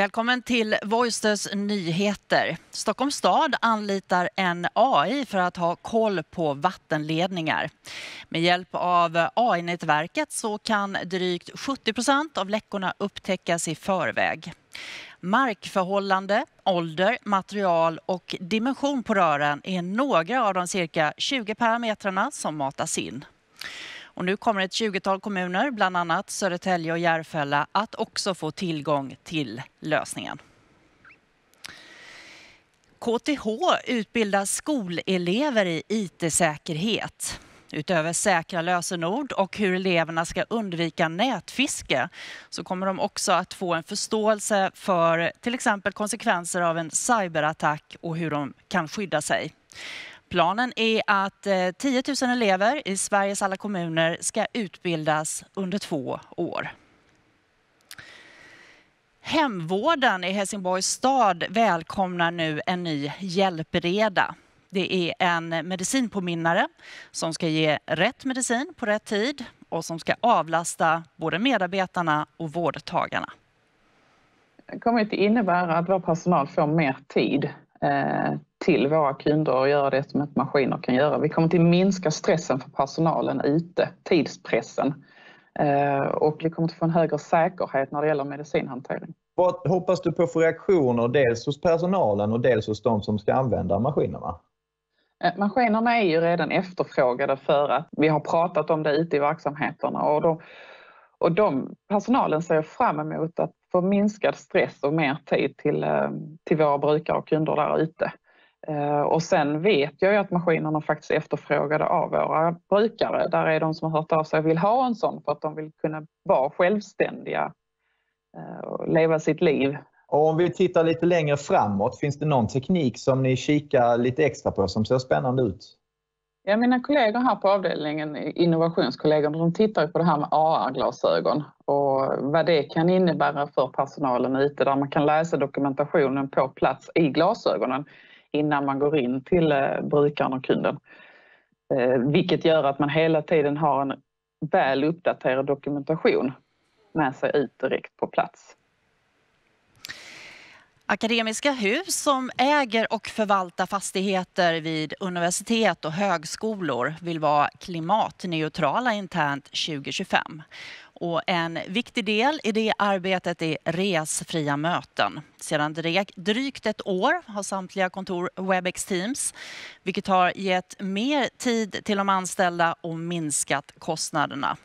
Välkommen till Voices nyheter. Stockholms stad anlitar en AI för att ha koll på vattenledningar. Med hjälp av AI-nätverket så kan drygt 70 procent av läckorna upptäckas i förväg. Markförhållande, ålder, material och dimension på rören är några av de cirka 20 parametrarna som matas in. Och nu kommer ett 20-tal kommuner, bland annat Södertälje och Järfälla, att också få tillgång till lösningen. KTH utbildar skolelever i IT-säkerhet. Utöver säkra lösenord och hur eleverna ska undvika nätfiske så kommer de också att få en förståelse för till exempel konsekvenser av en cyberattack och hur de kan skydda sig. Planen är att 10 eh, 000 elever i Sveriges alla kommuner ska utbildas under två år. Hemvården i Helsingborgs stad välkomnar nu en ny hjälpreda. Det är en medicinpåminnare som ska ge rätt medicin på rätt tid och som ska avlasta både medarbetarna och vårdtagarna. Det kommer att innebära att vår personal får mer tid eh, till våra kunder och göra det som ett maskiner kan göra. Vi kommer till minska stressen för personalen ute, tidspressen. Eh, och vi kommer att få en högre säkerhet när det gäller medicinhantering. Vad hoppas du på för reaktioner dels hos personalen och dels hos de som ska använda maskinerna? Eh, maskinerna är ju redan efterfrågade för att vi har pratat om det ute i verksamheterna och de, och de personalen ser fram emot att få minskad stress och mer tid till, eh, till våra brukare och kunder där ute. Eh, och sen vet jag ju att maskinerna faktiskt är efterfrågade av våra brukare. Där är de som har hört av sig och vill ha en sån för att de vill kunna vara självständiga eh, och leva sitt liv. Och om vi tittar lite längre framåt, finns det någon teknik som ni kikar lite extra på som ser spännande ut? Ja, mina kollegor här på avdelningen, innovationskollegorna, de tittar på det här med AR-glasögon och vad det kan innebära för personalen ute där man kan läsa dokumentationen på plats i glasögonen innan man går in till eh, brukaren och kunden. Eh, vilket gör att man hela tiden har en väl uppdaterad dokumentation med sig ut direkt på plats. Akademiska Hus som äger och förvaltar fastigheter vid universitet och högskolor vill vara klimatneutrala internt 2025. Och en viktig del i det arbetet är resfria möten. Sedan drygt ett år har samtliga kontor Webex Teams, vilket har gett mer tid till de anställda och minskat kostnaderna.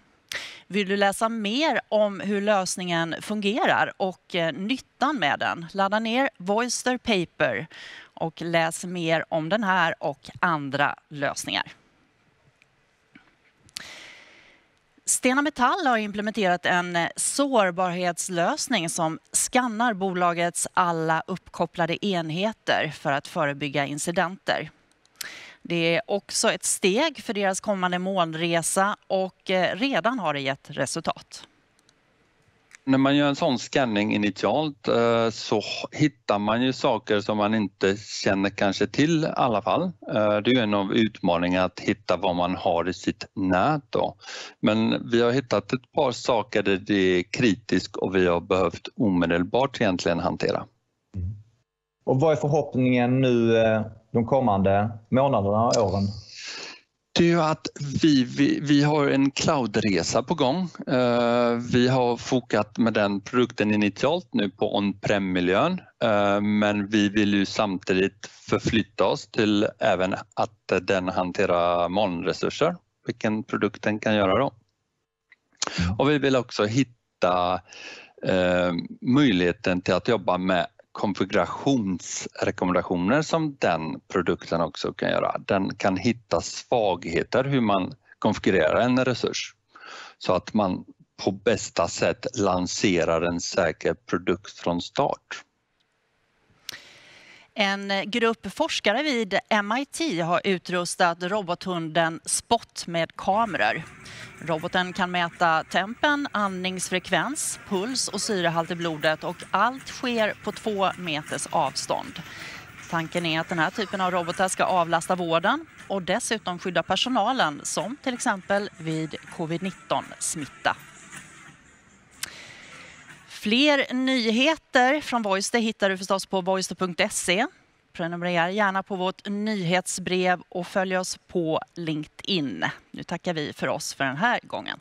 Vill du läsa mer om hur lösningen fungerar och eh, nyttan med den? Ladda ner Voister Paper och läs mer om den här och andra lösningar. Stena Metall har implementerat en eh, sårbarhetslösning som skannar bolagets alla uppkopplade enheter för att förebygga incidenter. Det är också ett steg för deras kommande molnresa och eh, redan har det gett resultat när man gör en sån scanning initialt eh, så hittar man ju saker som man inte känner kanske till i alla fall. Eh, det är ju en av utmaningarna att hitta vad man har i sitt nät då. Men vi har hittat ett par saker där det är kritiskt och vi har behövt omedelbart egentligen hantera. Mm. Och vad är förhoppningen nu eh, de kommande månaderna och åren? det är ju att vi, vi, vi har en cloudresa på gång. Eh, vi har fokat med den produkten initialt nu på on-prem-miljön eh, men vi vill ju samtidigt förflytta oss till även att den hanterar molnresurser, vilken produkten kan göra då. Och vi vill också hitta eh, möjligheten till att jobba med konfigurationsrekommendationer som den produkten också kan göra. Den kan hitta svagheter hur man konfigurerar en resurs så att man på bästa sätt lanserar en säker produkt från start. En grupp forskare vid MIT har utrustat robothunden Spot med kameror. Roboten kan mäta tempen, andningsfrekvens, puls och syrehalt i blodet och allt sker på två meters avstånd. Tanken är att den här typen av robotar ska avlasta vården och dessutom skydda personalen som till exempel vid covid-19-smitta. Fler nyheter från Voice hittar du förstås på voice.se. Prenumerera gärna på vårt nyhetsbrev och följ oss på LinkedIn. Nu tackar vi för oss för den här gången.